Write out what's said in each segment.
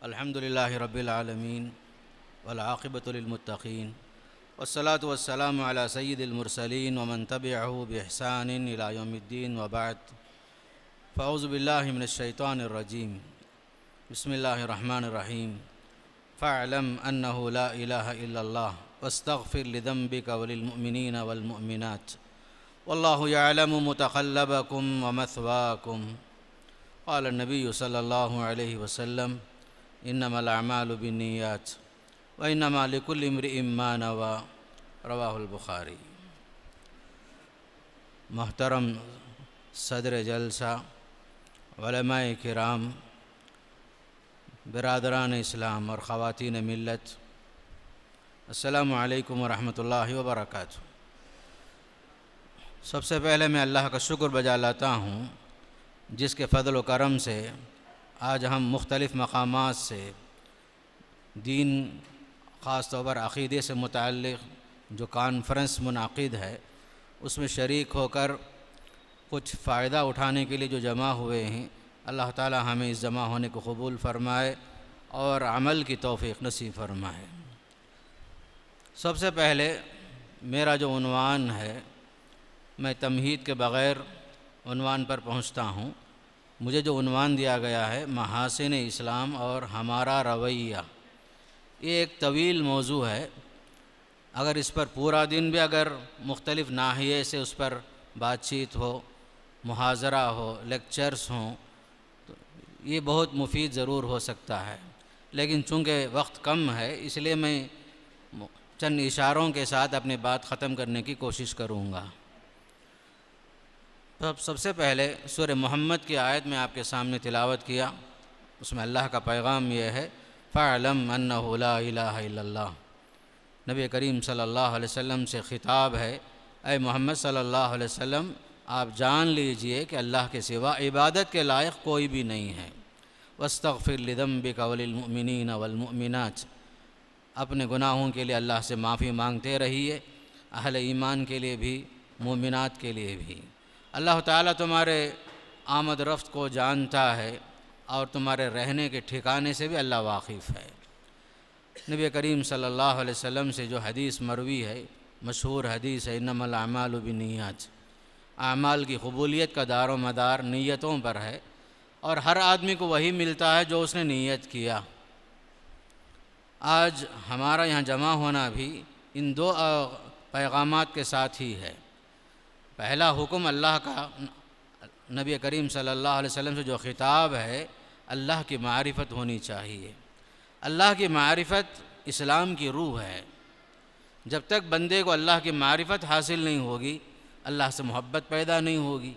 الحمد لله رب العالمين والعاقبة للمتقين والصلاة والسلام على سيد المرسلين ومن تبعه بإحسان إلى يوم الدين وبعد فأعوذ بالله من الشيطان الرجيم بسم الله الرحمن الرحيم فاعلم أنه لا إله إلا الله واستغفر لذنبك وللمؤمنين والمؤمنات والله يعلم متقلبكم ومثواكم قال النبي صلى الله عليه وسلم इनमलामालबिनियात व इनमालिकुलमर इमानवा रवाहुलबुखारी महतरम सदर जलसा वलमा कराम बरदरान इस्लाम और ख़वान मिलत असलकम वरहमल वबरक सबसे पहले मैं अल्लाह का शुक्र बजा लाता हूँ जिसके फ़ल करम से आज हम मुख्तलिफ़ मकाम से दीन ख़ास तौर पर अक़ीदे से मुतल जो कॉन्फ्रेंस मुनद है उसमें शरीक होकर कुछ फ़ायदा उठाने के लिए जो जमा हुए हैं अल्लाह ताला हमें इस जमा होने को कबूल फरमाए और अमल की तोफ़ी नसीब फरमाए सबसे पहले मेरा जो उनवान है मैं तमहीद के बग़ैर पर पहुँचता हूँ मुझे जो उन्वान दिया गया है महासिन इस्लाम और हमारा रवैया ये एक तवील मौजू है अगर इस पर पूरा दिन भी अगर मुख्तलिफ़ नाहिए से उस पर बातचीत हो मुहाजरा हो लेक्चर्स हों तो ये बहुत मुफीद ज़रूर हो सकता है लेकिन चूँकि वक्त कम है इसलिए मैं चंद इशारों के साथ अपनी बात ख़त्म करने की कोशिश करूँगा तो अब सबसे पहले सूर्य मोहम्मद की आयत में आपके सामने तिलावत किया उसमें अल्लाह का पैगाम यह है फ़ालम अल्ला नबी करीम सल्लल्लाहु अलैहि वसल्लम से ख़िताब है अय मोहम्मद सल्लल्लाहु अलैहि वसल्लम आप जान लीजिए कि अल्लाह के सिवा इबादत के लायक कोई भी नहीं है वस्तफ़िर लदम्बिक वलमिन वलमिनाच अपने गुनाहों के लिए अल्लाह से माफ़ी मांगते रहिए अहल ईमान के लिए भी मोमिनत के लिए भी अल्लाह ताला तुम्हारे आमद रफ्त को जानता है और तुम्हारे रहने के ठिकाने से भी अल्लाह वाकिफ़ है नबी करीम सल्लल्लाहु अलैहि वसल्लम से जो हदीस मरवी है मशहूर हदीस है नमल अमाल अमाल की कबूलियत का दारो मदार नीयतों पर है और हर आदमी को वही मिलता है जो उसने नीयत किया आज हमारा यहाँ जमा होना भी इन दो पैगाम के साथ ही है पहला हुक्म अल्लाह का नबी करीम सल्लल्लाहु अलैहि वसल्लम से जो ख़िताब है अल्लाह की मारिफत होनी चाहिए अल्लाह की मारिफत इस्लाम की रूह है जब तक बंदे को अल्लाह की मारिफत हासिल नहीं होगी अल्लाह से मोहब्बत पैदा नहीं होगी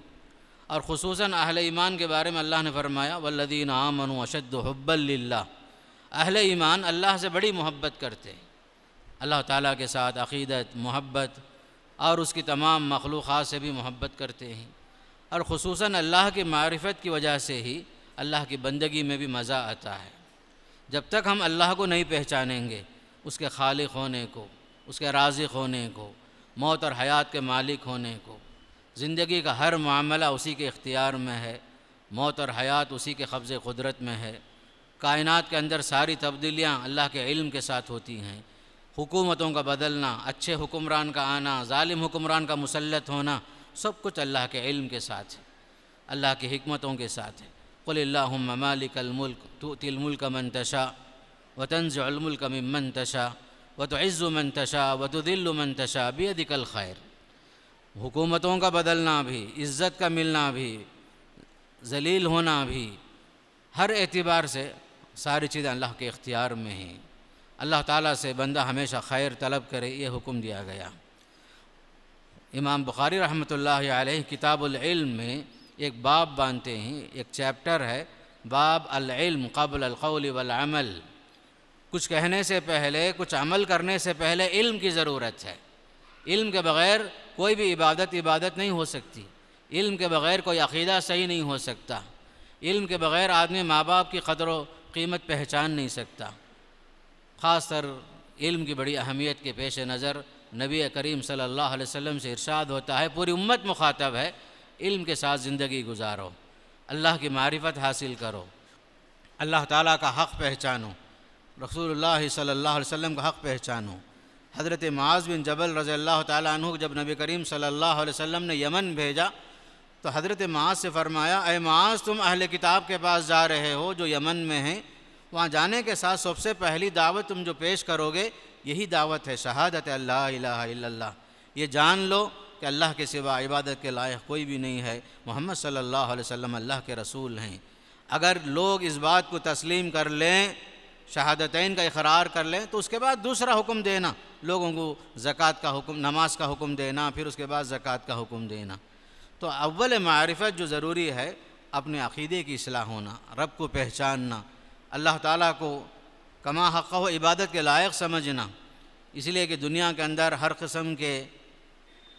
और खसूस अहल ईमान के बारे में अल्लाह ने फरमाया वल्लदीन आमन अशद हब्बल्ला अहल ईमान अल्लाह से बड़ी मोहब्बत करते हैं अल्लाह ताला के साथ अकीदत मोहब्बत और उसकी तमाम मखलूक़ से भी मोहब्बत करते हैं और खसूस अल्लाह की मारफ़त की वजह से ही अल्लाह की बंदगी में भी मज़ा आता है जब तक हम अल्लाह को नहीं पहचानेंगे उसके खालिक होने को उसके राजिक होने को मौत और हयात के मालिक होने को ज़िंदगी का हर मामला उसी के इख्तियार में है मौत और हयात उसी के कब्ज़ कुदरत में है कायनात के अंदर सारी तब्दीलियाँ अल्लाह के इल्म के साथ होती हैं हुकूमतों का बदलना अच्छे हुक्मरान का आना ालिम हुक्मरान का मुसलत होना सब कुछ अल्लाह के इल्म के साथ है अल्लाह की हमतों के साथ है कुल्लाम मालिकलमुल्क तो तिलमुल्क का मंतशा व तंज़ुलमुल्क ममन तशा व तो इज़्ज़ु मन व तो दिल्ल मन बेदिकल खैर हुकूमतों का बदलना भी इज़्ज़त का मिलना भी जलील होना भी हर एतबार से सारी चीज़ें अल्लाह के इख्तियार में हैं अल्लाह ताला से बंदा हमेशा खैर तलब करे ये हुक्म दिया गया इमाम बुखारी रहमतुल्लाह किताबुल किताबुल्म में एक बाब बांधते हैं एक चैप्टर है बाब अलम कबल अलकौल वमल कुछ कहने से पहले कुछ अमल करने से पहले इल्म की ज़रूरत है इल्म के बग़ैर कोई भी इबादत इबादत नहीं हो सकती इल्म के बग़ैर कोई अक़ीदा सही नहीं हो सकता इल्म के बग़ैर आदमी माँ बाप की कदर व कीमत पहचान नहीं सकता ख़ास तर इल्म की बड़ी अहमियत के पेश नज़र नबी करीम सल्लल्लाहु अलैहि वसल्लम से इरशाद होता है पूरी उम्मत मुखातब है इल्म के साथ ज़िंदगी गुजारो अल्लाह की मारिफत हासिल करो अल्लाह ताला का हक़ पहचानो रसूलुल्लाह सल्लल्लाहु अलैहि वसल्लम का हक़ पहचानो हज़रत माज बिन जबल रज़ी अल्लाह तु जब नबी करीम सल्लल्लाहु अलैहि वसल्लम ने यमन भेजा तो हज़रत माज से फ़रमाया ए माज तुम अहल किताब के पास जा रहे हो जो यमन में हैं वहाँ जाने के साथ सबसे पहली दावत तुम जो पेश करोगे यही दावत है शहादत अल्लाह ये जान लो कि अल्लाह के सिवा इबादत के लायक कोई भी नहीं है मोहम्मद सल्लल्लाहु अलैहि वसल्लम अल्लाह के रसूल हैं अगर लोग इस बात को तस्लीम कर लें शहादतैन का इकरार कर लें तो उसके बाद दूसरा हुक्म देना लोगों को ज़क़़त का हुक्म नमाज का हुक्म देना फिर उसके बाद ज़क़़त का हुक्म देना तो अव्वल मारफत जो ज़रूरी है अपने अक़ीदे की असलाह होना रब को पहचानना अल्लाह ताला को कमा हक़ व इबादत के लायक समझना इसलिए कि दुनिया के अंदर हर कस्म के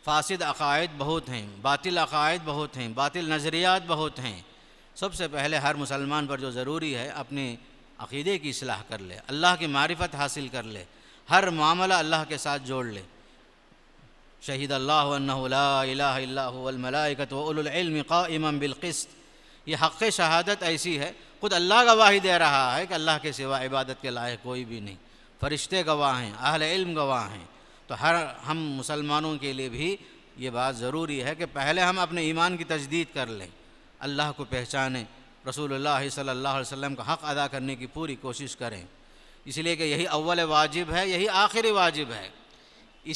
फासद अकायद बहुत हैं बातिल अकायद बहुत हैं बातिल नज़रियात बहुत हैं सबसे पहले हर मुसलमान पर जो ज़रूरी है अपने अक़ीदे की असलाह कर ले अल्लाह की मारिफत हासिल कर ले हर मामला अल्लाह के साथ जोड़ ले शहीद अल्लाह ला इलाहा इल्ला हुवल उलुल काइमन बिल क़िस्त ये हक़ शहादत ऐसी है खुद अल्लाह गवाही दे रहा है कि अल्लाह के सिवा इबादत के लायक कोई भी नहीं फरिश्ते गवाह हैं अहल इल्म गवाह हैं तो हर हम मुसलमानों के लिए भी ये बात ज़रूरी है कि पहले हम अपने ईमान की तजदीद कर लें अल्लाह को पहचानें रसूलुल्लाह सल्लल्लाहु अलैहि वसल्लम का हक़ अदा करने की पूरी कोशिश करें इसलिए कि यही अव्वल वाजिब है यही आखिरी वाजिब है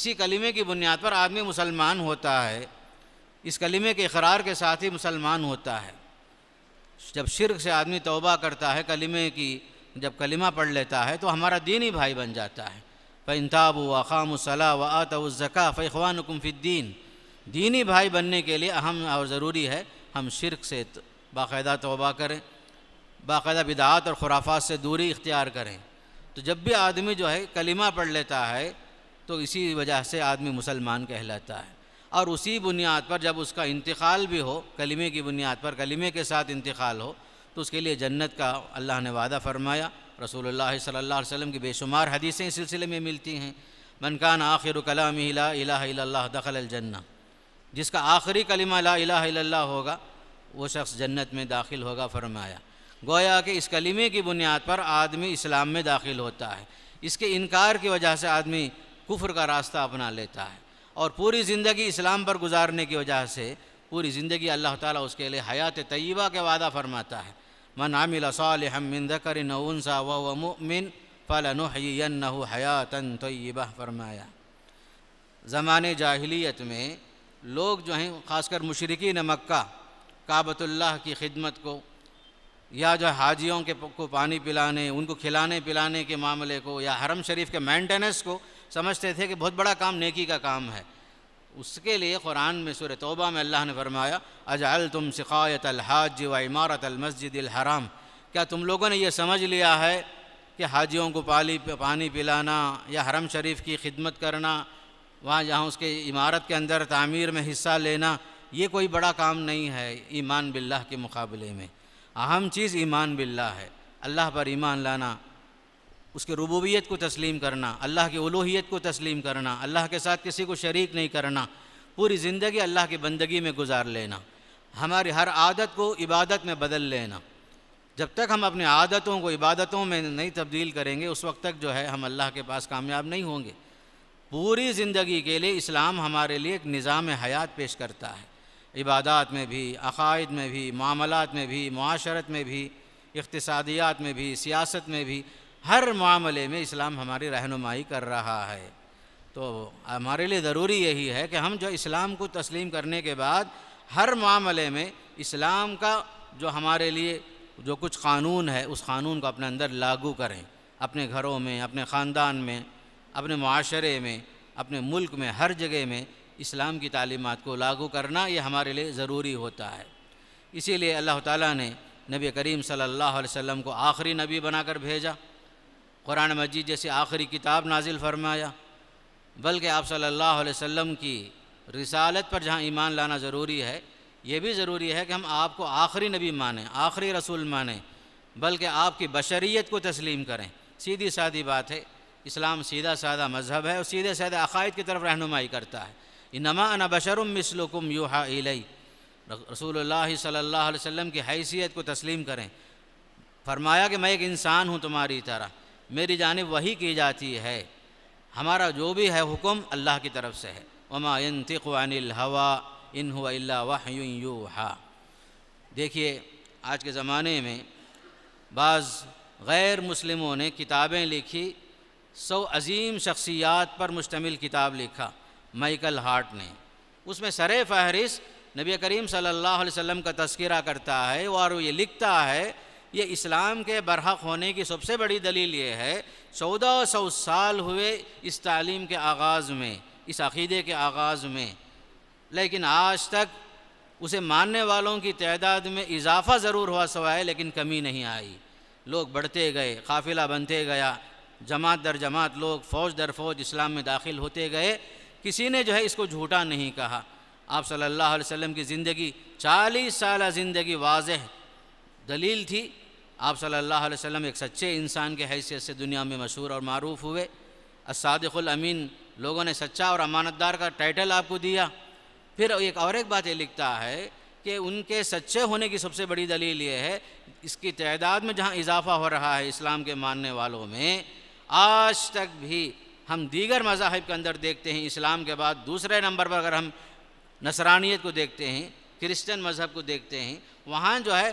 इसी कलीमे की बुनियाद पर आदमी मुसलमान होता है इस कलीमे के इकरार के साथ ही मुसलमान होता है जब शिरक से आदमी तोबा करता है कलिमे की जब कलिमा पढ़ लेता है तो हमारा दीन ही भाई बन जाता है फ़ैनताब व ख़ाम सला व आतज़क़ा फ़ैवान कुमफ़ीद्दीन दीनी भाई बनने के लिए अहम और ज़रूरी है हम शिरक से बायदा तोबा करें बायदा बिदात और खुराफात से दूरी इख्तियार करें तो जब भी आदमी जो है कलिमा पढ़ लेता है तो इसी वजह से आदमी मुसलमान कहलाता है और उसी बुनियाद पर जब उसका इंतकाल भी हो कलीमे की बुनियाद पर कलीमे के साथ इंतकाल हो तो उसके लिए जन्नत का अल्लाह ने वादा फरमाया रसूलुल्लाह सल्लल्लाहु अलैहि वसल्लम की बेशुमार हदीसें इस सिलसिले में मिलती हैं मनकान आखिर कलाम ला इला दखल अलजन्ना जिसका आखिरी कलिमा ला इला होगा वो शख्स जन्नत में दाखिल होगा फरमाया गोया कि इस कलीमे की बुनियाद पर आदमी इस्लाम में दाखिल होता है इसके इनकार की वजह से आदमी कुफर का रास्ता अपना लेता है और पूरी ज़िंदगी इस्लाम पर गुजारने की वजह से पूरी ज़िंदगी अल्लाह ताला उसके लिए हयात तय्यबा के वादा फरमाता है मन आमिल सालिमिन कर नऊनसा व मिन फ़लन हयातन तय्यबा फरमाया ज़माने जाहिलियत में लोग जो हैं ख़ासकर मशरकी मक्का काबतुल्लाह की खिदमत को या जो हाजियों के को पानी पिलाने उनको खिलाने पिलाने के मामले को या हरम शरीफ के मेंटेनेंस को समझते थे कि बहुत बड़ा काम नेकी का काम है उसके लिए कुरान में सूर तोबा में अल्लाह ने फरमाया अजाल तुम शिकायत अलहाज व इमारत अलमस्जिद हराम क्या तुम लोगों ने यह समझ लिया है कि हाजियों को पाली पानी पिलाना या हरम शरीफ की खिदमत करना वहाँ जहाँ उसके इमारत के अंदर तामीर में हिस्सा लेना ये कोई बड़ा काम नहीं है ईमान बिल्लाह के मुकाबले में अहम चीज़ ईमान बिल्ला है अल्लाह पर ईमान लाना उसके रबूबियत को तस्लीम करना अल्लाह की उलूहियत को तस्लीम करना अल्लाह के साथ किसी को शरीक नहीं करना पूरी ज़िंदगी अल्लाह की बंदगी में गुजार लेना हमारी हर आदत को इबादत में बदल लेना जब तक हम अपने आदतों को इबादतों में नहीं तब्दील करेंगे उस वक्त तक जो है हम अल्लाह के पास कामयाब नहीं होंगे पूरी ज़िंदगी के लिए इस्लाम हमारे लिए एक निज़ाम हयात पेश करता है इबादत में भी अकायद में भी मामलात में भी माशरत में भी इकतसादियात में भी सियासत में भी हर मामले में इस्लाम हमारी रहनुमाई कर रहा है तो हमारे लिए ज़रूरी यही है कि हम जो इस्लाम को तस्लीम करने के बाद हर मामले में इस्लाम का जो हमारे लिए जो कुछ कानून है उस कानून को अपने अंदर लागू करें अपने घरों में अपने ख़ानदान में अपने माशरे में अपने मुल्क में हर जगह में इस्लाम की तालीमत को लागू करना ये हमारे लिए ज़रूरी होता है इसीलिए अल्लाह ताला ने नबी करीम सल्लल्लाहु अलैहि वसल्लम को आखिरी नबी बनाकर भेजा कुरान मजीद जैसी आखिरी किताब नाजिल फरमाया बल्कि आप सल्लल्लाहु अलैहि वसल्लम की रिसालत पर जहाँ ईमान लाना ज़रूरी है ये भी ज़रूरी है कि हम आपको आखिरी नबी माने आखिरी रसूल माने बल्कि आपकी बशरीत को तस्लीम करें सीधी सादी बात है इस्लाम सीधा सादा मज़हब है और सीधे साधे अकायद की तरफ रहनुमाई करता है इनमा अना बशरुम मिसलुकुम यूहा इलई रसूल सल्लल्लाहु अलैहि वसल्लम की हैसियत को तस्लीम करें फरमाया कि मैं एक इंसान हूँ तुम्हारी तरह मेरी जानब वही की जाती है हमारा जो भी है हुक्म अल्लाह की तरफ से है वमातिक़ानिल हवा इन हुआ हा देखिए आज के ज़माने में बाज़ गैर मुस्लिमों ने किताबें लिखी सौ अजीम शख्सियात पर मुश्तमिल किताब लिखा माइकल हार्ट ने उसमें सर फहरिस नबी करीम सल्लल्लाहु अलैहि वसल्लम का तस्करा करता है और ये लिखता है ये इस्लाम के बरहक होने की सबसे बड़ी दलील ये है चौदह सौ साल हुए इस तालीम के आगाज़ में इस अक़ीदे के आगाज़ में लेकिन आज तक उसे मानने वालों की तादाद में इजाफ़ा ज़रूर हुआ सवाए लेकिन कमी नहीं आई लोग बढ़ते गए काफिला बनते गया जमात दर जमात लोग फ़ौज दर फौज इस्लाम में दाखिल होते गए किसी ने जो है इसको झूठा नहीं कहा आप सल्लल्लाहु अलैहि वसल्लम की ज़िंदगी चालीस साल ज़िंदगी वाजह दलील थी आप सल्लल्लाहु अलैहि वसल्लम एक सच्चे इंसान के हैसियत से दुनिया में मशहूर और मरूफ़ हुए असादुल अमीन लोगों ने सच्चा और अमानतदार का टाइटल आपको दिया फिर एक और एक बात ये लिखता है कि उनके सच्चे होने की सबसे बड़ी दलील ये है इसकी तादाद में जहाँ इजाफा हो रहा है इस्लाम के मानने वालों में आज तक भी हम दीगर मजाहब के अंदर देखते हैं इस्लाम के बाद दूसरे नंबर पर अगर हम नसरानियत को देखते हैं क्रिश्चियन मज़हब को देखते हैं वहाँ जो है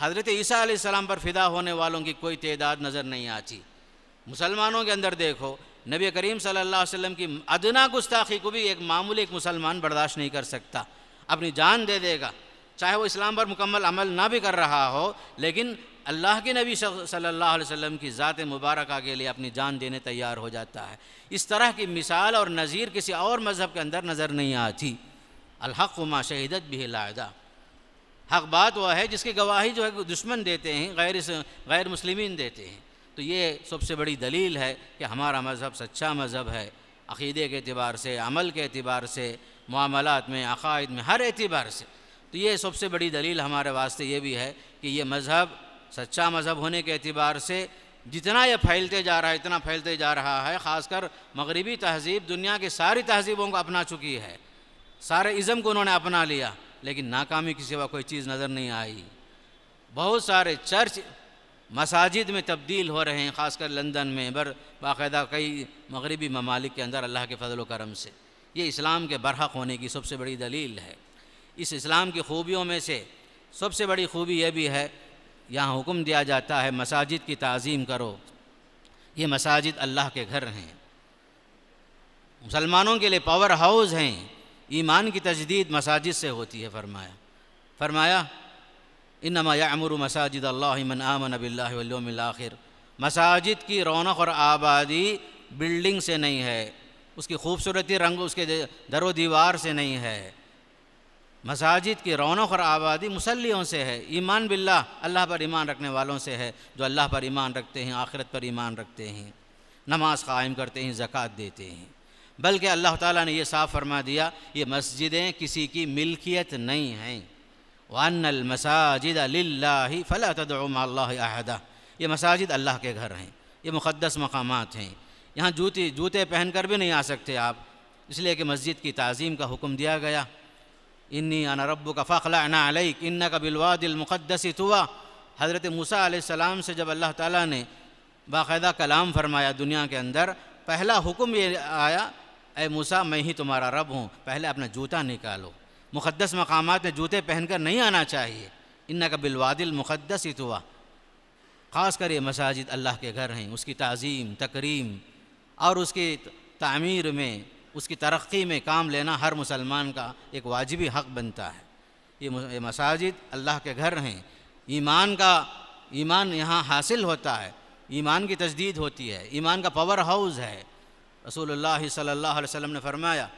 हज़रत ईसा पर फ़िदा होने वालों की कोई तैदाद नज़र नहीं आती मुसलमानों के अंदर देखो नबी करीम सल्लल्लाहु अलैहि वसल्लम की अदना गुस्ताखी को भी एक मामूली एक मुसलमान बर्दाश्त नहीं कर सकता अपनी जान दे देगा चाहे वो इस्लाम पर मुकम्मल अमल ना भी कर रहा हो लेकिन अल्लाह के नबी सल्लल्लाहु अलैहि वसल्लम की ज़ात मुबारक के लिए अपनी जान देने तैयार हो जाता है इस तरह की मिसाल और नज़ीर किसी और मज़हब के अंदर नज़र नहीं आती अलहक माँ शहीदत भी लायदा हक बात वह है जिसकी गवाही जो है दुश्मन देते हैं गैर गैर मुस्लिमीन देते हैं तो ये सबसे बड़ी दलील है कि हमारा मज़हब सच्चा मज़हब है अक़ीदे के अतबार से अमल के अतबार से मामलात में अकायद में हर एतबार से तो ये सबसे बड़ी दलील हमारे वास्ते ये भी है कि ये मज़हब सच्चा मज़हब होने के अतबार से जितना ये फैलते जा रहा है इतना फैलते जा रहा है ख़ासकर मगरबी तहजीब दुनिया की सारी तहजीबों को अपना चुकी है सारे इज़म को उन्होंने अपना लिया लेकिन नाकामी की सिवा कोई चीज़ नज़र नहीं आई बहुत सारे चर्च मसाजिद में तब्दील हो रहे हैं ख़ासकर लंदन में बर बायदा कई मगरबी ममालिक के अंदर अल्लाह के फजल करम से ये इस्लाम के बरहक होने की सबसे बड़ी दलील है इस इस्लाम की खूबियों में से सबसे बड़ी खूबी यह भी है यहाँ हुक्म दिया जाता है मसाजिद की तज़ीम करो ये मसाजिद अल्लाह के घर हैं मुसलमानों के लिए पावर हाउस हैं ईमान की तजदीद मसाजिद से होती है फरमाया फरमाया अमर मसाजिद अल्लामन आमन आखिर मसाजिद की रौनक और आबादी बिल्डिंग से नहीं है उसकी खूबसूरती रंग उसके दर दीवार से नहीं है मसाजिद की रौनक और आबादी मुसलियों से है ईमान बिल्ला अल्लाह पर ईमान रखने वालों से है जो अल्लाह पर ईमान रखते हैं आखिरत पर ईमान रखते हैं नमाज कायम करते हैं ज़क़़त देते हैं बल्कि अल्लाह ताला ने ये साफ़ फरमा दिया ये मस्जिदें किसी की मिल्कियत नहीं हैं वन मसाजिद लाही फ़ला तदमाल्लाहदा ये मसाजिद अल्लाह के घर हैं ये मुक़दस मकाम हैं यहाँ जूती जूते पहन कर भी नहीं आ सकते आप इसलिए कि मस्जिद की तज़ीम का हुक्म दिया गया इन्नी अन रब का फ़खला अना अलैक इन्ना का बिलवादिलमुक़दस तुआ हज़रत मूसा सलाम से जब अल्लाह ताला ने बाकायदा कलाम फरमाया दुनिया के अंदर पहला हुक्म ये आया ए मूसा मैं ही तुम्हारा रब हूँ पहले अपना जूता निकालो मुक़दस मकाम में जूते पहनकर नहीं आना चाहिए इन्ना का बिलवादिल मुक़दस ही तुआ ख़ास कर ये मसाजिद अल्लाह के घर हैं उसकी तज़ीम तकरीम और उसकी तमीर में उसकी तरक्की में काम लेना हर मुसलमान का एक वाजिबी हक़ बनता है ये मसाजिद अल्लाह के घर हैं ईमान का ईमान यहाँ हासिल होता है ईमान की तजदीद होती है ईमान का पावर हाउस है रसूल सल्ला वसम ने फरमाया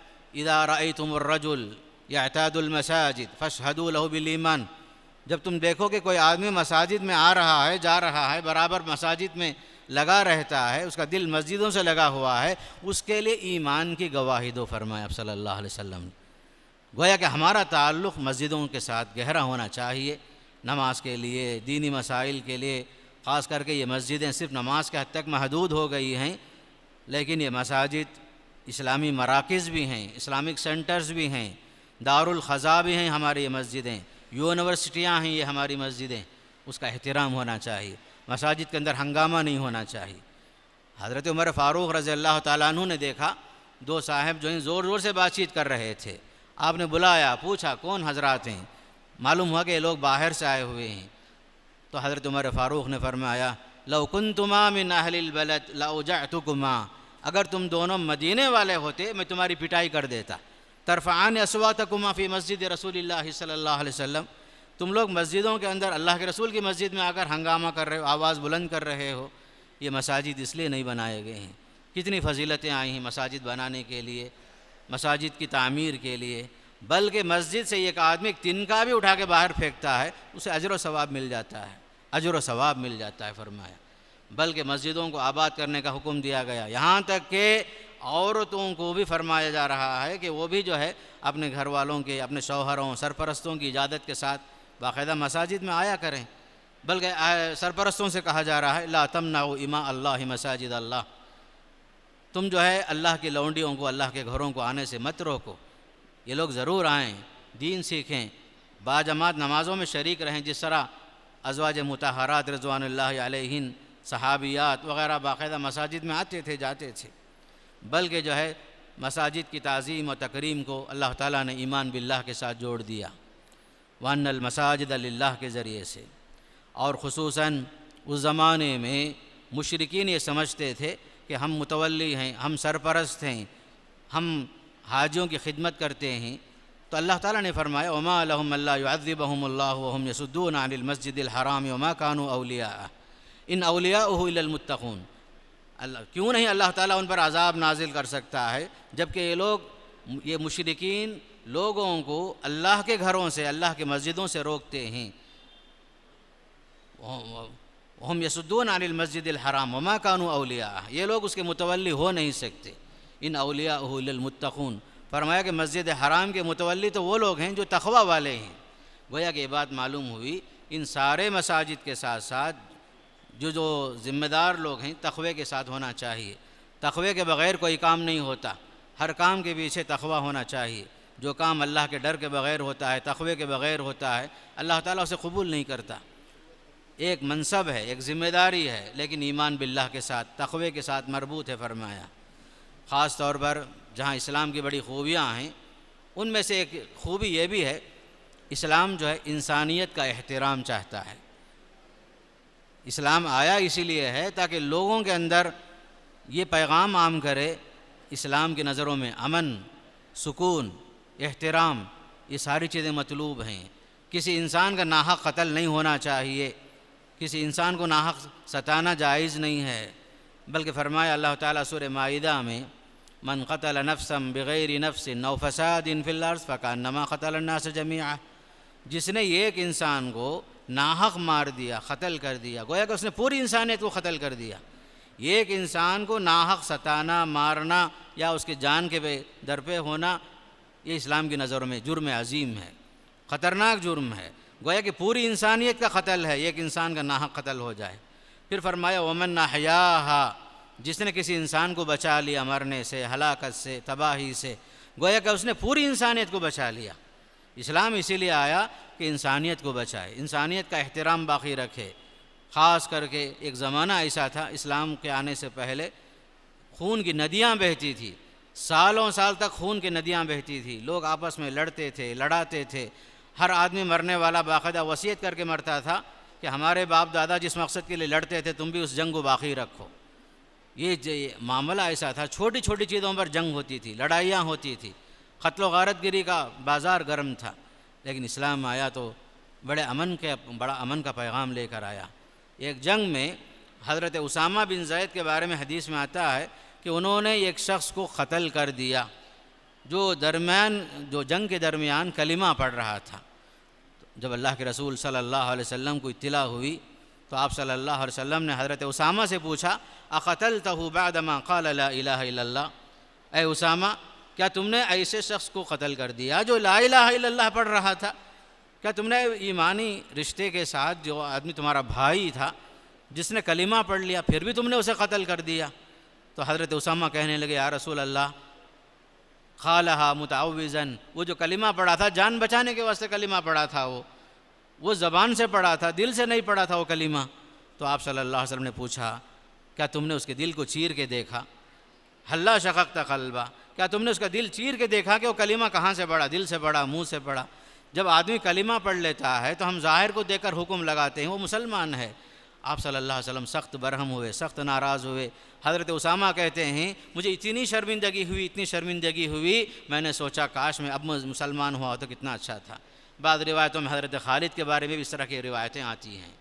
इदा रई तुमरजुल या अतादुलमसाजिद फ़शहदूलबिलईमान जब तुम देखो कि कोई आदमी मसाजिद में आ रहा है जा रहा है बराबर मसाजिद में लगा रहता है उसका दिल मस्जिदों से लगा हुआ है उसके लिए ईमान की गवाही दो फरमाया आप सल्लल्लाहु अलैहि वसल्लम गोया कि हमारा ताल्लुक़ मस्जिदों के साथ गहरा होना चाहिए नमाज के लिए दीनी मसाइल के लिए ख़ास करके ये मस्जिदें सिर्फ नमाज के हद तक महदूद हो गई हैं लेकिन ये मसाजिद इस्लामी मराकज़ भी हैं इस्लामिक सेंटर्स भी हैं दारुल ख़ज़ा भी हैं हमारी ये मस्जिदें यूनिवर्सिटियाँ हैं ये हमारी मस्जिदें उसका एहतराम होना चाहिए मसाजिद के अंदर हंगामा नहीं होना चाहिए हज़रत उमर फ़ारूक रज़ी अल्लाह तु ने देखा दो साहब जो हैं ज़ोर ज़ोर से बातचीत कर रहे थे आपने बुलाया पूछा कौन हजरात हैं मालूम हुआ कि ये लोग बाहर से आए हुए हैं तो हज़रत उमर फ़ारूक ने फरमाया लौकुन तुमा मिन अहलबलत लाउजातुकुमा अगर तुम दोनों मदीने वाले होते मैं तुम्हारी पिटाई कर देता तरफ़ान असवातकुमा फ़ी मस्जिद रसूल सल्ला वसम तुम लोग मस्जिदों के अंदर अल्लाह के रसूल की मस्जिद में आकर हंगामा कर रहे हो आवाज़ बुलंद कर रहे हो ये मसाजिद इसलिए नहीं बनाए गए हैं कितनी फजीलतें आई हैं मसाजिद बनाने के लिए मसाजिद की तामीर के लिए बल्कि मस्जिद से एक आदमी तिनका भी उठा के बाहर फेंकता है उसे अजर व सवाब मिल जाता है अजर सवाब मिल जाता है फरमाया बल्कि मस्जिदों को आबाद करने का हुक्म दिया गया यहाँ तक कि औरतों को भी फरमाया जा रहा है कि वो भी जो है अपने घर वालों के अपने शौहरों सरपरस्तों की इजाज़त के साथ बाकायदा मसाजिद में आया करें बल्कि सरपरस्तों से कहा जा रहा है ला तम ना इमा अल्लाह मसाजिद अल्लाह तुम जो है अल्लाह की लौंडियों को अल्लाह के घरों को आने से मत रोको ये लोग ज़रूर आएँ दीन सीखें बाजमात नमाज़ों में शरीक रहें जिस तरह अजवाज मतहरात रजवान सहाबियात वगैरह बाकायदा मसाजिद में आते थे जाते थे बल्कि जो है मसाजिद की तज़ीम और तकरीम को अल्लाह ताली ने ईमान बिल्ला के साथ जोड़ दिया वन मसाजिद अल्लाह के ज़रिए से और खसूस उस ज़माने में मशरकिन ये समझते थे कि हम मुतवली हैं हम सरपरस्त हैं हम हाजियों की खिदमत करते हैं तो अल्लाह ताला ने फरमाया उमा अल्लाम यसुद्दून अनिलमस्जिद हराम उमा कानू अलिया इन अलिया उलमतखून अल्लाह क्यों नहीं अल्लाह ताला उन पर अजाब नाजिल कर सकता है जबकि ये लोग ये मुशरकिन लोगों को अल्लाह के घरों से अल्लाह के मस्जिदों से रोकते हैं हम यसुद्दून अनिल मस्जिद हराम वमा कानू अलिया ये लोग उसके मुतवली हो नहीं सकते इन अलिया मुतखून फरमाया कि मस्जिद हराम के मुतवली तो वो लोग हैं जो तखवा वाले हैं गोया कि ये बात मालूम हुई इन सारे मसाजिद के साथ साथ जो जो ज़िम्मेदार लोग हैं तखवे के साथ होना चाहिए तखवे के बग़ैर कोई काम नहीं होता हर काम के पीछे तखवा होना चाहिए जो काम अल्लाह के डर के बग़ैर होता है तखवे के बग़ैर होता है अल्लाह ताला उसे कबूल नहीं करता एक मनसब है एक ज़िम्मेदारी है लेकिन ईमान बिल्लाह के साथ तखवे के साथ मरबूत है फरमाया ख़ास तौर पर जहाँ इस्लाम की बड़ी खूबियाँ हैं उनमें से एक खूबी ये भी है इस्लाम जो है इंसानियत का एहतराम चाहता है इस्लाम आया इसीलिए है ताकि लोगों के अंदर ये पैगाम आम करे इस्लाम की नज़रों में अमन सुकून एहतराम ये सारी चीज़ें मतलूब हैं किसी इंसान का नाहक कत्ल नहीं होना चाहिए किसी इंसान को नाहक सताना जायज़ नहीं है बल्कि फरमाया अल्लाह ताला सूर माहा में मन कतल नफसम बग़ैर नफसिन नौ फसाद फ़िल्लार्स फ़कान नमा कतल नास जमिया जिसने एक इंसान को नाहक मार दिया कत्ल कर दिया गोया कि उसने पूरी इंसानियत को कत्ल कर दिया एक इंसान को नाहक सताना मारना या उसके जान के दर होना ये इस्लाम की नज़रों में जुर्म अजीम है ख़तरनाक जुर्म है गोया कि पूरी इंसानियत का कत्ल है एक इंसान का नाहक कत्ल हो जाए फिर फरमाया वमन नाहया जिसने किसी इंसान को बचा लिया मरने से हलाकत से तबाही से गोया कि उसने पूरी इंसानियत को बचा लिया इस्लाम इसीलिए आया कि इंसानियत को बचाए इंसानियत का एहतराम बाकी रखे ख़ास करके एक ज़माना ऐसा था इस्लाम के आने से पहले खून की नदियाँ बहती थी सालों साल तक खून की नदियाँ बहती थी लोग आपस में लड़ते थे लड़ाते थे हर आदमी मरने वाला बाकायदा वसीयत करके मरता था कि हमारे बाप दादा जिस मकसद के लिए लड़ते थे तुम भी उस जंग को बाकी रखो ये मामला ऐसा था छोटी छोटी चीज़ों पर जंग होती थी लड़ाइयाँ होती थी कत्ल गारतगिरी का बाज़ार गर्म था लेकिन इस्लाम आया तो बड़े अमन के बड़ा अमन का पैगाम लेकर आया एक जंग में हज़रत उसामा बिन जैद के बारे में हदीस में आता है कि उन्होंने एक शख्स को कत्ल कर दिया जो दरमियान जो जंग के दरमियान कलिमा पढ़ रहा था जब अल्लाह के रसूल सल्लल्लाहु अलैहि वसल्लम को इतला हुई तो आप सल्लल्लाहु अलैहि वसल्लम ने हज़रत उसामा से पूछा अक़तल तहुबादमा क़ाल इला ए उसामा क्या तुमने ऐसे शख्स को कत्ल कर दिया जो ला इला पढ़ रहा था क्या तुमने ईमानी रिश्ते के साथ जो आदमी तुम्हारा भाई था जिसने कलिमा पढ़ लिया फिर भी तुमने उसे कत्ल कर दिया तो हज़रत उसामा कहने लगे या रसूल अल्लाह खाल मुतावज़न वो जो कलीमा पढ़ा था जान बचाने के वास्ते कलीमा पढ़ा था वो वो ज़बान से पढ़ा था दिल से नहीं पढ़ा था वो कलीमा तो आप सल्लल्लाहु अलैहि वसल्लम ने पूछा क्या तुमने उसके दिल को चीर के देखा हल्ला शखक तलबा क्या तुमने उसका दिल चीर के देखा कि वो कलीमा कहाँ से पढ़ा दिल से पढ़ा मुँह से पढ़ा जब आदमी कलीमा पढ़ लेता है तो हम ज़ाहिर को देकर हुक्म लगाते हैं वो मुसलमान है आप सल्लल्लाहु अलैहि वसल्लम सख्त बरहम हुए सख्त नाराज़ हुए हज़रत उसामा कहते हैं मुझे इतनी शर्मिंदगी हुई इतनी शर्मिंदगी हुई मैंने सोचा काश मैं अब मुसलमान हुआ तो कितना अच्छा था बाद रिवायतों में हज़रत खालिद के बारे में भी इस तरह की रिवायतें आती हैं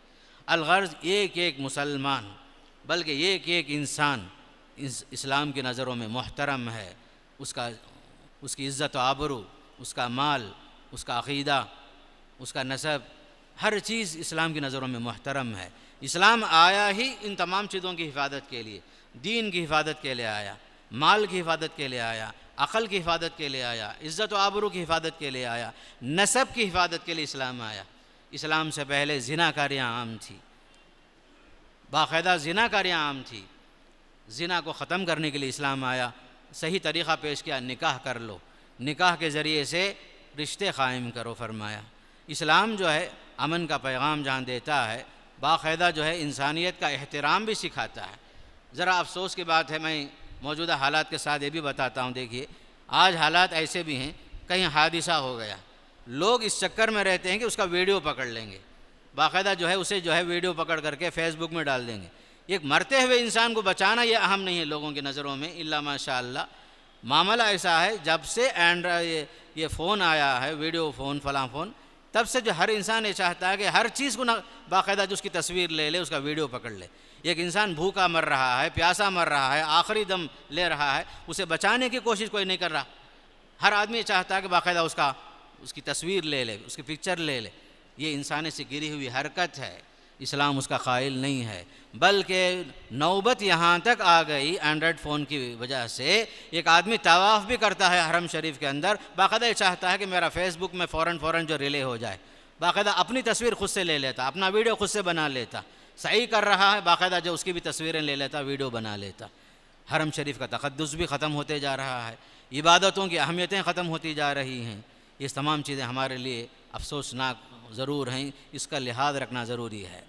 अलगर्ज़ एक एक मुसलमान बल्कि एक एक इंसान इस्लाम की नज़रों में मोहतरम है उसका उसकी इज़्ज़त आबरू उसका माल उसका अकीदा उसका नसब हर चीज़ इस्लाम की नज़रों में मोहतरम है इस्लाम आया ही इन तमाम चीज़ों की हिफाजत के लिए दीन की हिफाजत के लिए आया माल की हिफाजत के लिए आया अक़ल की हिफाजत के लिए आया इज़्ज़त आबरू की हिफाजत के लिए आया नसब की हिफाजत के लिए इस्लाम आया इस्लाम से पहले जिनाकारियाँ आम थी बाकायदा जिनाकारियाँ आम थी जिना को ख़त्म करने के लिए इस्लाम आया सही तरीक़ा पेश किया निकाह कर लो निकाह के ज़रिए से रिश्ते कायम करो फरमाया इस्लाम जो है अमन का पैगाम जहाँ देता है बाकायदा जो है इंसानियत का एहतराम भी सिखाता है ज़रा अफसोस की बात है मैं मौजूदा हालात के साथ ये भी बताता हूँ देखिए आज हालात ऐसे भी हैं कहीं हादिसा हो गया लोग इस चक्कर में रहते हैं कि उसका वीडियो पकड़ लेंगे बाकायदा जो है उसे जो है वीडियो पकड़ करके फेसबुक में डाल देंगे एक मरते हुए इंसान को बचाना ये अहम नहीं है लोगों की नज़रों में इला माशा मामला ऐसा है जब से एंड्रॉय ये, ये फ़ोन आया है वीडियो फ़ोन फ़लाँ फ़ोन तब से जो हर इंसान ये चाहता है कि हर चीज़ को ना बाकायदा जो उसकी तस्वीर ले ले उसका वीडियो पकड़ ले एक इंसान भूखा मर रहा है प्यासा मर रहा है आखिरी दम ले रहा है उसे बचाने की कोशिश कोई नहीं कर रहा हर आदमी ये चाहता है कि बाकायदा उसका उसकी तस्वीर ले ले उसकी पिक्चर ले ले ये इंसान से गिरी हुई हरकत है इस्लाम उसका कायल नहीं है बल्कि नौबत यहाँ तक आ गई एंड्रॉयड फ़ोन की वजह से एक आदमी तवाफ़ भी करता है हरम शरीफ के अंदर बाकायदा चाहता है कि मेरा फेसबुक में फ़ौर फ़ौर जो रिले हो जाए बाकायदा अपनी तस्वीर खुद से ले लेता अपना वीडियो खुद से बना लेता सही कर रहा है बाकायदा जो उसकी भी तस्वीरें ले लेता वीडियो बना लेता हरम शरीफ का तकदस भी ख़त्म होते जा रहा है इबादतों की अहमियतें ख़त्म होती जा रही हैं ये तमाम चीज़ें हमारे लिए अफसोसनाक ज़रूर हैं इसका लिहाज रखना ज़रूरी है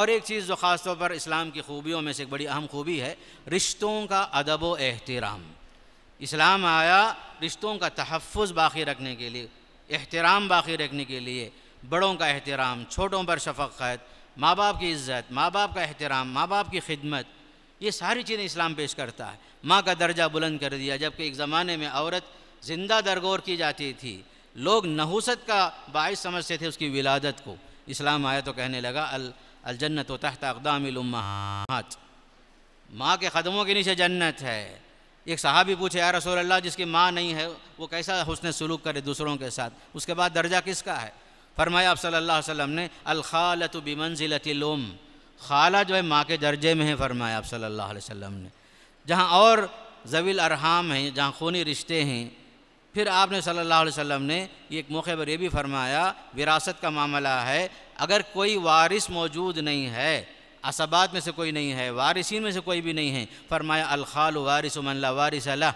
और एक चीज़ जो ख़ास तौर पर इस्लाम की खूबियों में से एक बड़ी अहम खूबी है रिश्तों का अदब व एहतराम इस्लाम आया रिश्तों का तहफ़ बाकी रखने के लिए एहतराम बाकी रखने के लिए बड़ों का एहतराम छोटों पर शफत माँ बाप की इज़्ज़त माँ बाप का एहतराम माँ बाप की खिदमत ये सारी चीज़ें इस्लाम पेश करता है माँ का दर्जा बुलंद कर दिया जबकि एक ज़माने में औरत ज़िंदा दरगोर की जाती थी लोग नहुसत का बायस समझते थे उसकी विलादत को इस्लाम आया तो कहने लगा अल अलजन्नत तहत अकदामत माँ के ख़दमों के नीचे जन्नत है एक साहबी पूछे यार रसोल अल्लाह जिसकी माँ नहीं है वो कैसा हुसन सलूक करे दूसरों के साथ उसके बाद दर्जा किसका है फरमाया आप सल्लल्लाहु अलैहि वसल्लम ने अलखालत बिमंजिलतम खाला जो है माँ के दर्जे में है फरमाया आप सल्लल्लाहु अलैहि वसल्लम ने जहाँ और जवील अरहाम हैं जहाँ खूनी रिश्ते हैं फिर आपने सल्लल्लाहु अलैहि वसल्लम ने एक मौके पर यह भी फरमाया विरासत का मामला है अगर कोई वारिस मौजूद नहीं है असबात में से कोई नहीं है वारिसिन में से कोई भी नहीं है फरमाया अलखाल वारिस मनला वारिस अल्लाह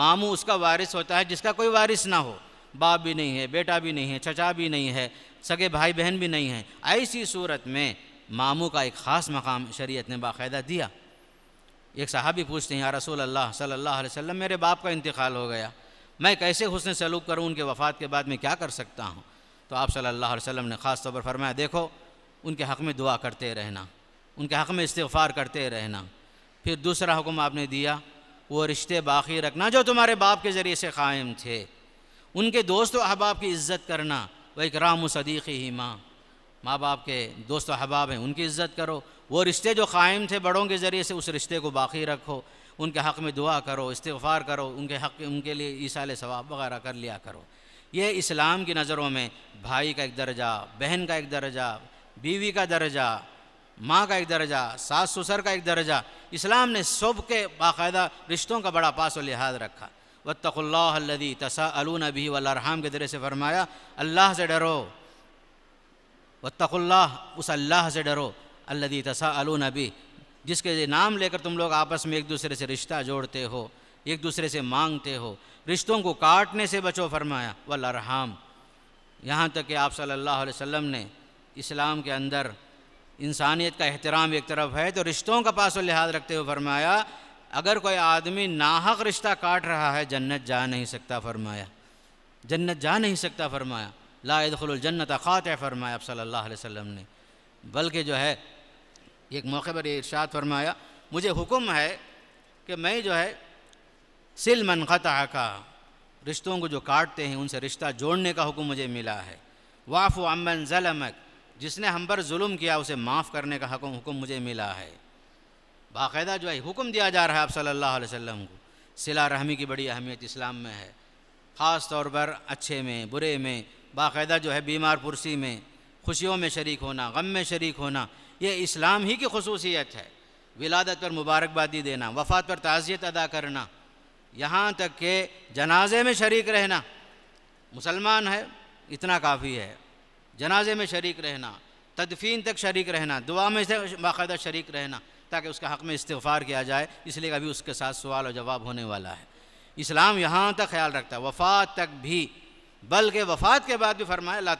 मामू उसका वारिस होता है जिसका कोई वारिस ना हो बाप भी नहीं है बेटा भी नहीं है चचा भी नहीं है सगे भाई बहन भी नहीं है ऐसी सूरत में मामू का एक ख़ास मकाम शरीयत ने बाकायदा दिया एक साहबी पूछते हैं यार रसूल अल्लाह सल्लल्लाहु अलैहि वसल्लम मेरे बाप का इंतकाल हो गया मैं कैसे हुसन सलूक करूँ उनके वफ़ात के बाद मैं क्या कर सकता हूँ तो आप सल्लल्लाहु अलैहि वसल्लम ने ख़ास तौर पर फरमाया देखो उनके हक़ में दुआ करते रहना उनके हक़ में इस्तफ़ार करते रहना फिर दूसरा हुक्म आपने दिया वो रिश्ते बाकी रखना जो तुम्हारे बाप के ज़रिए से कायम थे उनके दोस्त अहबाब की इज़्ज़त करना वह व सदीक़ी ही माँ माँ बाप के दोस्त अहबाब हैं उनकी इज़्ज़त करो वो रिश्ते जो कायम थे बड़ों के ज़रिए से उस रिश्ते को बाकी रखो उनके हक़ में दुआ करो इस्तफ़ार करो उनके हक़ उनके लिए ईसाल सवाब वगैरह कर लिया करो ये इस्लाम की नज़रों में भाई का एक दर्जा बहन का एक दर्जा बीवी का दर्जा माँ का एक दर्जा सास ससुर का एक दर्जा इस्लाम ने सब के बाकायदा रिश्तों का बड़ा पास और लिहाज रखा तखल्लादी तसाअलून अभी वल्लाम के दर से फरमाया अल्लाह से डरो व तखल्ला उस अल्लाह से डरो अल्लदी तसाअलून अभी जिसके नाम लेकर तुम लोग आपस में एक दूसरे से रिश्ता जोड़ते हो एक दूसरे से मांगते हो रिश्तों को काटने से बचो फरमाया वल यहाँ तक कि आप सल्लल्लाहु अलैहि वसल्लम ने इस्लाम के अंदर इंसानियत का एहतराम एक तरफ है तो रिश्तों का पास लिहाज रखते हुए फरमाया अगर कोई आदमी नाहक रिश्ता काट रहा है जन्नत जा नहीं सकता फरमाया जन्नत जा नहीं सकता फरमाया खुलजन्नत ख़ात फरमाया आप सल्लल्लाहु अलैहि वसल्लम ने बल्कि जो है एक मौके पर इर्शाद फरमाया मुझे हुक्म है कि मैं जो है सिल खता का रिश्तों को जो काटते हैं उनसे रिश्ता जोड़ने का हुक्म मुझे मिला है वाफ़ अमन जलमक जिसने हम पर जुल्म किया उसे माफ़ करने का हुक्म मुझे मिला है बाकायदा जो है हुक्म दिया जा रहा है आप सल्लल्लाहु अलैहि वसल्लम को सिला रहमी की बड़ी अहमियत इस्लाम में है ख़ास तौर पर अच्छे में बुरे में बाकायदा जो है बीमार पुरसी में खुशियों में शरीक होना गम में शरीक होना ये इस्लाम ही की खसूसियत है विलादत पर मुबारकबादी देना वफात पर ताज़ियत अदा करना यहाँ तक के जनाजे में शरीक रहना मुसलमान है इतना काफ़ी है जनाजे में शरीक रहना तदफीन तक शरीक रहना दुआ में से बाकायदा शरीक रहना ताकि उसका हक़ में इस्तफ़ार किया जाए इसलिए अभी उसके साथ सवाल और जवाब होने वाला है इस्लाम यहाँ तक ख्याल रखता है वफात तक भी बल्कि वफात के बाद भी फरमाए ला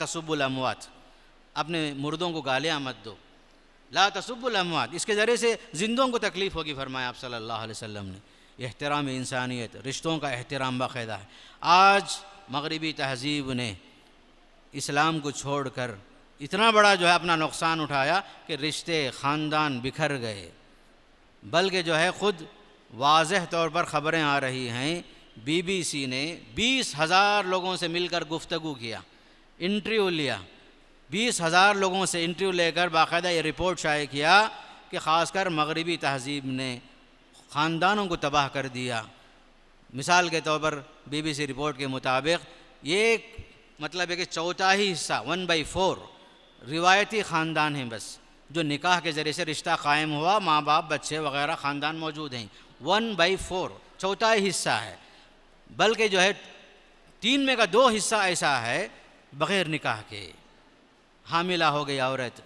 अमवात अपने मुर्दों को गालियाँ मत दो ला तसब्बुल अमवात इसके ज़रिए से जिंदों को तकलीफ़ होगी फरमाया आप सल्लल्लाहु अलैहि वसल्लम ने एहतराम इंसानियत रिश्तों का एहतराम बाकायदा है आज मगरबी तहजीब ने इस्लाम को छोड़ कर इतना बड़ा जो है अपना नुकसान उठाया कि रिश्ते ख़ानदान बिखर गए बल्कि जो है ख़ुद वाज तौर पर ख़बरें आ रही हैं सी ने बीस हज़ार लोगों से मिलकर गुफ्तगू किया इंटरव्यू लिया बीस हज़ार लोगों से इंटरव्यू लेकर बाकायदा ये रिपोर्ट शाये किया कि ख़ासकर मगरबी तहजीब ने ख़ानदानों को तबाह कर दिया मिसाल के तौर पर बी बी सी रिपोर्ट के मुताबिक ये मतलब है कि चौथाई हिस्सा वन बाई फोर रिवायती ख़ानदान हैं बस जो निकाह के ज़रिए से रिश्ता कायम हुआ माँ बाप बच्चे वगैरह ख़ानदान मौजूद हैं वन बाई फोर चौथाई हिस्सा है बल्कि जो है तीन में का दो हिस्सा ऐसा है बग़ैर निकाह के हामिला हो गई औरत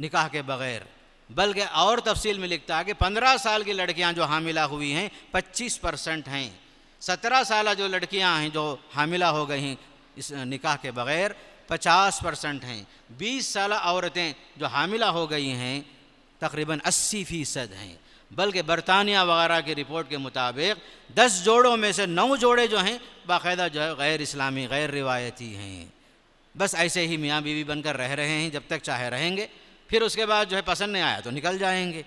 निकाह के बगैर बल्कि और तफसील में लिखता है कि पंद्रह साल की लड़कियां जो हामिला हुई हैं पच्चीस परसेंट हैं सत्रह साल जो लड़कियां हैं जो हामिला हो गई हैं इस निकाह के बगैर पचास परसेंट हैं बीस साल औरतें जो हामिला हो गई हैं तकरीबन अस्सी फ़ीसद हैं बल्कि बरतानिया वगैरह की रिपोर्ट के मुताबिक दस जोड़ों में से नौ जोड़े जो हैं बाकायदा जो है गैर इस्लामी गैर रिवायती हैं बस ऐसे ही मियाँ बीवी बनकर रह रहे हैं जब तक चाहे रहेंगे फिर उसके बाद जो है पसंद नहीं आया तो निकल जाएंगे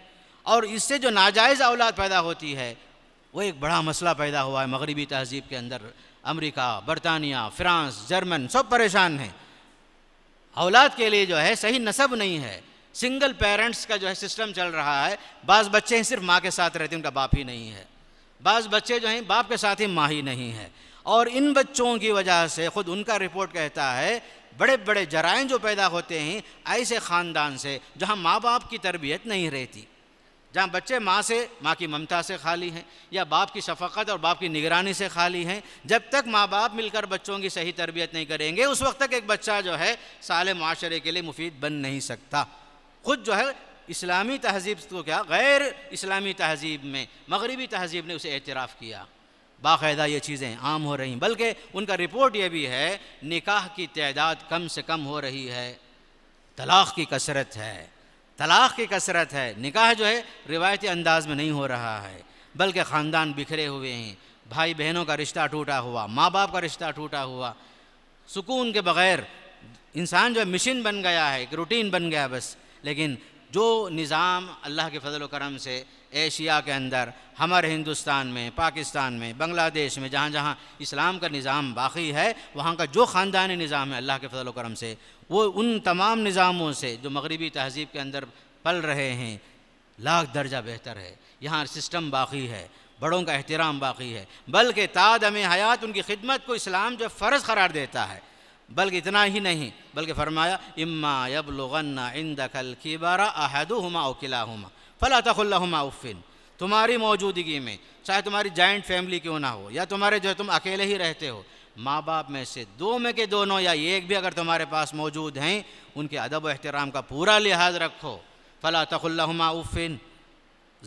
और इससे जो नाजायज़ औलाद पैदा होती है वो एक बड़ा मसला पैदा हुआ है मगरबी तहजीब के अंदर अमरीका बरतानिया फ्रांस जर्मन सब परेशान हैं औलाद के लिए जो है सही नसब नहीं है सिंगल पेरेंट्स का जो है सिस्टम चल रहा है बाज़ बच्चे सिर्फ माँ के साथ रहते हैं उनका बाप ही नहीं है बाज़ बच्चे जो हैं बाप के साथ ही माँ ही नहीं है और इन बच्चों की वजह से ख़ुद उनका रिपोर्ट कहता है बड़े बड़े जराइम जो पैदा होते हैं ऐसे ख़ानदान से जहाँ माँ बाप की तरबियत नहीं रहती जहाँ बच्चे माँ से माँ की ममता से खाली हैं या बाप की शफ़त और बाप की निगरानी से खाली हैं जब तक माँ बाप मिलकर बच्चों की सही तरबियत नहीं करेंगे उस वक्त तक एक बच्चा जो है साल माशरे के लिए मुफीद बन नहीं सकता खुद जो है इस्लामी तहजीब तो क्या गैर इस्लामी तहजीब में मगरबी तहजीब ने उसे एतराफ़ किया बाकायदा ये चीज़ें आम हो रही बल्कि उनका रिपोर्ट ये भी है निकाह की तादाद कम से कम हो रही है तलाक़ की कसरत है तलाक़ की कसरत है निकाह जो है रिवायती अंदाज में नहीं हो रहा है बल्कि ख़ानदान बिखरे हुए हैं भाई बहनों का रिश्ता टूटा हुआ माँ बाप का रिश्ता टूटा हुआ सुकून के बग़ैर इंसान जो है मशीन बन गया है एक रूटीन बन गया बस लेकिन जो निज़ाम अल्लाह के फजल करम से एशिया के अंदर हमारे हिंदुस्तान में पाकिस्तान में बांग्लादेश में जहाँ जहाँ इस्लाम का निज़ाम बाकी है वहाँ का जो ख़ानदानी निज़ाम है अल्लाह के फजल करम से वो उन तमाम निज़ामों से जो मगरबी तहजीब के अंदर पल रहे हैं लाख दर्जा बेहतर है यहाँ सिस्टम बाकी है बड़ों का एहतराम बाकी है बल्कि तादम हयात उनकी खिदमत को इस्लाम जो फ़र्ज़ करार देता है बल्कि इतना ही नहीं बल्कि फरमाया इम्मा यबलगन्ना बारा खल खीबारा और किला हुमा फ़ला तखुल्लहुमा उफ़िन तुम्हारी मौजूदगी में चाहे तुम्हारी जॉइंट फैमिली क्यों ना हो या तुम्हारे जो तुम अकेले ही रहते हो माँ बाप में से दो में के दोनों या एक भी अगर तुम्हारे पास मौजूद हैं उनके अदब व अहतराम का पूरा लिहाज रखो फ़ला तखुल्लहुमा उफ़िन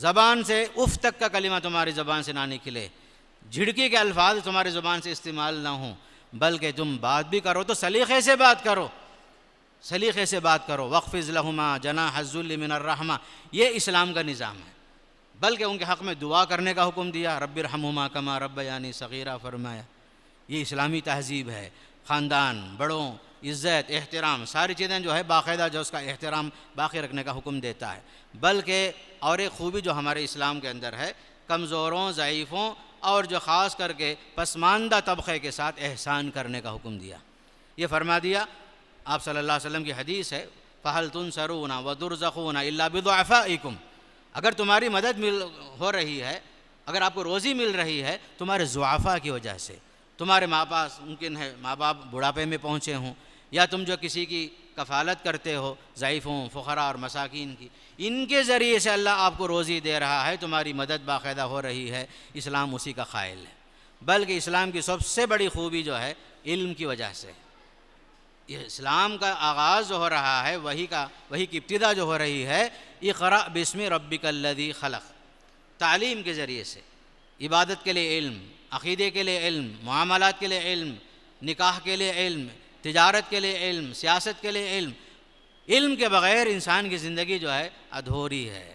ज़बान से उफ़ तक का कलिमा तुम्हारी ज़बान से ना निकले झिड़की के अल्फाज तुम्हारी जबान से इस्तेमाल ना हों बल्कि तुम बात भी करो तो सलीक़े से बात करो सलीक़े से बात करो लहुमा जना हज़ुलमिनर्रहमा ये इस्लाम का निज़ाम है बल्कि उनके हक़ में दुआ करने का हुक्म दिया रब्बिर हमुमा कमा रब यानी सगीरा फरमाया ये इस्लामी तहजीब है ख़ानदान बड़ों इज़्ज़त एहतराम सारी चीज़ें जो है बाकायदा जो उसका एहतराम बाकी रखने का हुक्म देता है बल्कि और एक खूबी जो हमारे इस्लाम के अंदर है कमज़ोरों ज़यीफ़ों और जो ख़ास करके पसमानदा तबक़े के साथ एहसान करने का हुक्म दिया ये फरमा दिया आप सल्लल्लाहु अलैहि वसल्लम की हदीस है फ़हल तुन सरूना वदुरजखूना इलाबिदफ़ाकुम अगर तुम्हारी मदद मिल हो रही है अगर आपको रोज़ी मिल रही है तुम्हारे जुआफ़ा की वजह से तुम्हारे माँ बाप मुमकिन है माँ बाप बुढ़ापे में पहुँचे हों या तुम जो किसी की कफालत करते हो ज़यफ़ों फ़ुकरा और मसाकिन की इनके ज़रिए से अल्लाह आपको रोज़ी दे रहा है तुम्हारी मदद बाकायदा हो रही है इस्लाम उसी का ख़ायल है बल्कि इस्लाम की सबसे बड़ी खूबी जो है इल्म की वजह से है इस्लाम का आगाज़ हो रहा है वही का वही की इब्तदा जो हो रही है इकरा बिस्म रब्बिकल्लदी खलक तालीम के ज़रिए से इबादत के लिए इल्म अक़ीदे के लिए इल्म मामलात के लिए इल्म निकाह के लिए इल्म तजारत के लिए इल्म सियासत के लिए इल्म इल्म के बग़ैर इंसान की ज़िंदगी जो है अधूरी है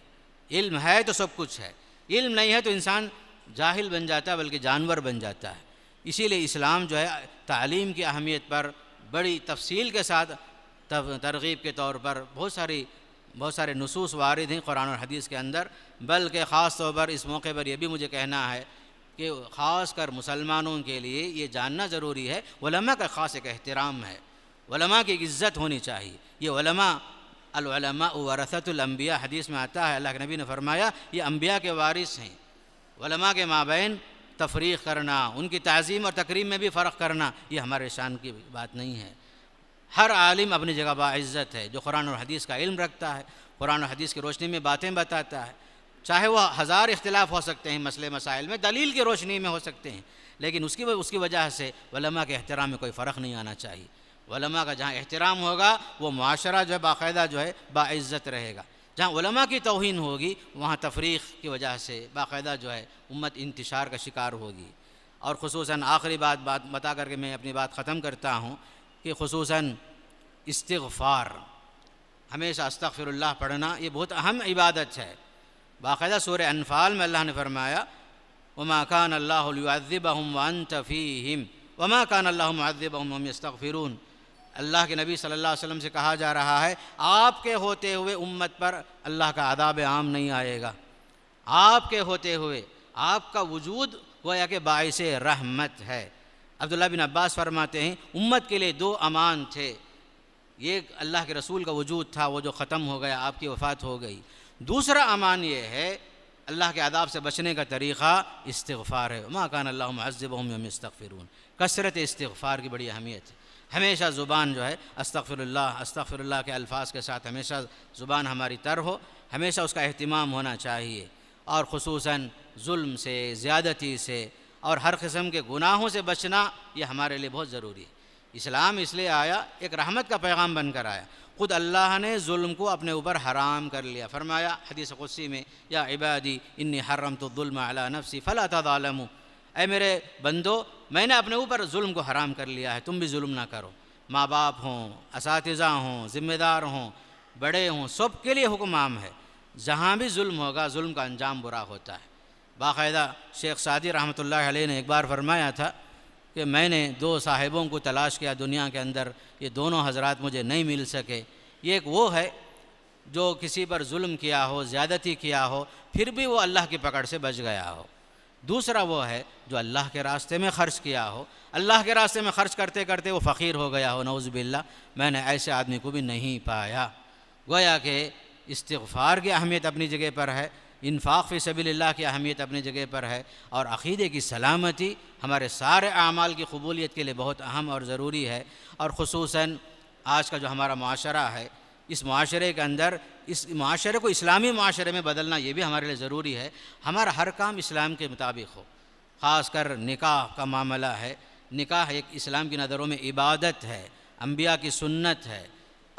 इल्म है तो सब कुछ है इल्म नहीं है तो इंसान जाहिल बन जाता है बल्कि जानवर बन जाता है इसीलिए इस्लाम जो है तालीम की अहमियत पर बड़ी तफसील के साथ तब तरगीब के तौर पर बहुत सारी बहुत सारे नसूस वारद हैं कुरान और हदीस के अंदर बल्कि ख़ास तौर पर इस मौके पर यह भी मुझे कहना है कि ख़ास कर मुसलमानों के लिए ये जानना ज़रूरी है वलमा का ख़ास एक एहतराम है वलमा की इज़्ज़त होनी चाहिए ये वलमा अलमा वरसतलम्बिया हदीस में आता है अल्लाह के नबी ने फरमाया ये अम्बिया के वारिस हैं वलमा के माबेन तफरीक करना उनकी तज़ीम और तकरीम में भी फ़र्क करना ये हमारे शान की बात नहीं है हर आलिम अपनी जगह बाज़्ज़त है जो कुरान और हदीस का इल्म रखता है कुरान और हदीस की रोशनी में बातें बताता है चाहे वह हज़ार इख्तलाफ हो सकते हैं मसले मसाइल में दलील की रोशनी में हो सकते हैं लेकिन उसकी उसकी वजह से वलमा के अहतराम में कोई फ़र्क नहीं आना चाहिए वलमा का जहाँ एहतराम होगा वो माशरा जो है बाकायदा जो है बाज़्ज़त रहेगा जहाँ उलमा की तोहन होगी वहाँ तफरीक़ की वजह से बाकायदा जो है उम्मत इंतशार का शिकार होगी और खसूस आखिरी बात बात बता करके मैं अपनी बात ख़त्म करता हूँ कि खसूस इस्तफ़ार हमेशा अस्तफ़िरल्ला पढ़ना ये बहुत अहम इबादत है बाकायदा सूर अनफ़ाल में अल्लाह ने फरमाया वमा कान अल्लाह वान तफ़ीम वमा खान अल्लाह मज़ब हम अल्लाह के नबी सल्लल्लाहु अलैहि वसल्लम से कहा जा रहा है आपके होते हुए उम्मत पर अल्लाह का आदाब आम नहीं आएगा आपके होते हुए आपका वजूद गोया के बायस रहमत है अब्दुल्ला बिन अब्बास फरमाते हैं उम्मत के लिए दो अमान थे ये अल्लाह के रसूल का वजूद था वो जो ख़त्म हो गया आपकी वफ़ात हो गई दूसरा अमान ये है अल्लाह के आदाब से बचने का तरीक़ा इस्तफ़ार है माकान कान अल्लाह कसरत इस्तफ़ार की बड़ी अहमियत है हमेशा ज़ुबान जो है अस्तफ़िरल्ला अस्तफ़िरल्ला के अल्फाज के साथ हमेशा ज़ुबान हमारी तर हो हमेशा उसका अहतमाम होना चाहिए और खसूस जुल्म से ज़्यादती से और हर कस्म के गुनाहों से बचना ये हमारे लिए बहुत ज़रूरी है इस्लाम इसलिए आया एक रहमत का पैगाम बनकर आया ख़ुद अल्लाह ने जुल्म को अपने ऊपर हराम कर लिया फरमाया हदीस खुशी में या इबादी इन्नी हरम तो जुल्म नफसी फ़ला ऐ मेरे बंदो मैंने अपने ऊपर जुल्म को हराम कर लिया है तुम भी जुल्म ना करो माँ बाप हों इस हों ज़िम्मेदार हों बड़े हों सब के लिए हुक्म आम है जहाँ भी जुल्म होगा जुल्म का अंजाम बुरा होता है बाकायदा शेख सादी रहमत ने एक बार फरमाया था कि मैंने दो साहिबों को तलाश किया दुनिया के अंदर ये दोनों हजरत मुझे नहीं मिल सके ये एक वो है जो किसी पर जुल्म किया हो ज़्यादती किया हो फिर भी वो अल्लाह की पकड़ से बच गया हो दूसरा वो है जो अल्लाह के रास्ते में ख़र्च किया हो अल्लाह के रास्ते में ख़र्च करते करते वो फ़कीर हो गया हो नौज़बिल्ला मैंने ऐसे आदमी को भी नहीं पाया गोया कि इस्तफ़ार की अहमियत अपनी जगह पर है इनफाक फ़ी सबील्ला की अहमियत अपनी जगह पर है और अक़ीदे की सलामती हमारे सारे अमाल की कबूलीत के लिए बहुत अहम और ज़रूरी है और खसूस आज का जो हमारा माशरा है इस माशरे के अंदर इस माशरे को इस्लामी माशरे में बदलना ये भी हमारे लिए ज़रूरी है हमारा हर काम इस्लाम के मुताबिक हो ख़ास कर निकाह का मामला है निकाह एक इस्लाम की नज़रों में इबादत है अम्बिया की सुन्नत है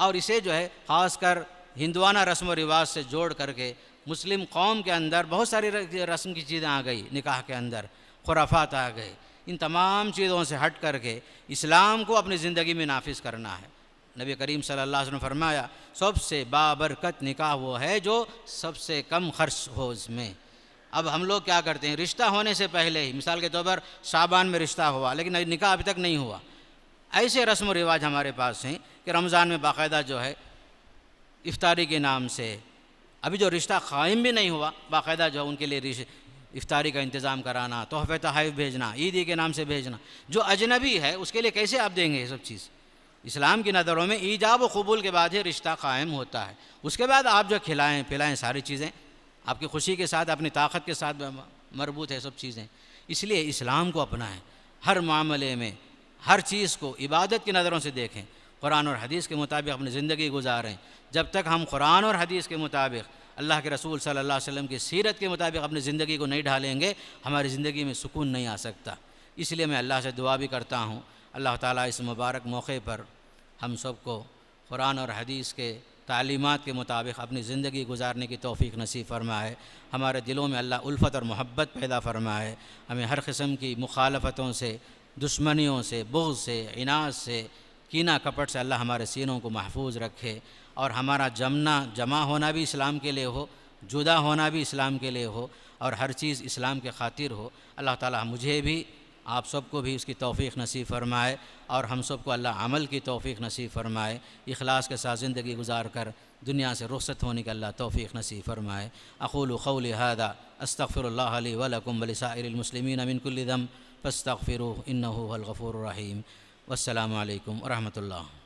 और इसे जो है ख़ास कर हिंदवाना रस्म व रिवाज से जोड़ करके मुस्लिम कौम के अंदर बहुत सारी रस्म की चीज़ें आ गई निकाह के अंदर खुराफात आ गए इन तमाम चीज़ों से हट करके इस्लाम को अपनी ज़िंदगी में नाफिज करना है नबी करीम सल्लल्लाहु अलैहि वसल्लम फरमाया सबसे बाबरकत निकाह वो है जो सबसे कम खर्च हो उसमें अब हम लोग क्या करते हैं रिश्ता होने से पहले ही मिसाल के तौर पर साबान में रिश्ता हुआ लेकिन निकाह अभी तक नहीं हुआ ऐसे रस्म व रिवाज हमारे पास हैं कि रमज़ान में बाकायदा जो है इफ्तारी के नाम से अभी जो रिश्ता कायम भी नहीं हुआ बाकायदा जो है उनके लिए इफ्तारी का इंतज़ाम कराना तोहफ़े तहफ़ भेजना ईदी के नाम से भेजना जो अजनबी है उसके लिए कैसे आप देंगे ये सब चीज़ इस्लाम की नज़रों में ईजाब व कबूल के बाद ही रिश्ता कायम होता है उसके बाद आप जो खिलाएँ पिलाएँ सारी चीज़ें आपकी खुशी के साथ अपनी ताकत के साथ मरबूत है सब चीज़ें इसलिए इस्लाम को अपनाएं हर मामले में हर चीज़ को इबादत की नज़रों से देखें कुरान और हदीस के मुताबिक अपनी ज़िंदगी गुजारें जब तक हम कुरान और हदीस के मुताबिक अल्लाह के रसूल सल्लल्लाहु अलैहि वसल्लम की सीरत के मुताबिक अपनी ज़िंदगी को नहीं ढालेंगे हमारी ज़िंदगी में सुकून नहीं आ सकता इसलिए मैं अल्लाह से दुआ भी करता हूँ अल्लाह ताला इस मुबारक मौके पर हम सबको कुरान और हदीस के तालीमत के मुताबिक अपनी ज़िंदगी गुजारने की तोफ़ी नसीब फरमाए हमारे दिलों में अल्लाह उल्फत और मोहब्बत पैदा फरमाए हमें हर किस्म की मुखालफतों से दुश्मनियों से बोझ से इनाज से कीना कपट से अल्लाह हमारे सीनों को महफूज रखे और हमारा जमना जमा होना भी इस्लाम के लिए हो जुदा होना भी इस्लाम के लिए हो और हर चीज़ इस्लाम के खातिर हो अल्लाह ताला मुझे भी आप सबको भी इसकी तोफ़ी नसीब फरमाए और हम सबको अल्लाह अमल की तोफ़ी नसीब फरमाए अखलास के साथ ज़िंदगी गुजार कर दुनिया से रुखसत होने का अल्लाह तोफ़ी नसीब फरमाए अकूल खौल हादा अस्तफ़िर वलकम वलिसाइलमसलिमिन अमिनकुल्दम फ़स्तफ़िर इन हलगफ़ुररहीम वरहमल